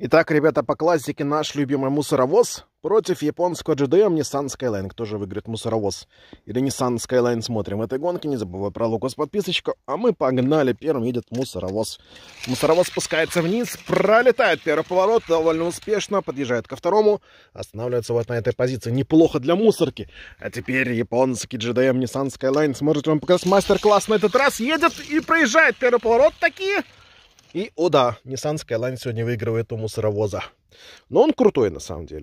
Итак, ребята, по классике наш любимый мусоровоз против японского GDM Nissan Skyline. Кто же выиграет мусоровоз или Nissan Skyline? Смотрим в этой гонке, не забывай про лукас подписочку. А мы погнали, первым едет мусоровоз. Мусоровоз спускается вниз, пролетает первый поворот, довольно успешно, подъезжает ко второму, останавливается вот на этой позиции. Неплохо для мусорки. А теперь японский GDM Nissan Skyline сможет вам показать мастер-класс на этот раз. Едет и проезжает первый поворот, такие... И, о да, Nissan Skyline сегодня выигрывает у мусоровоза. Но он крутой на самом деле.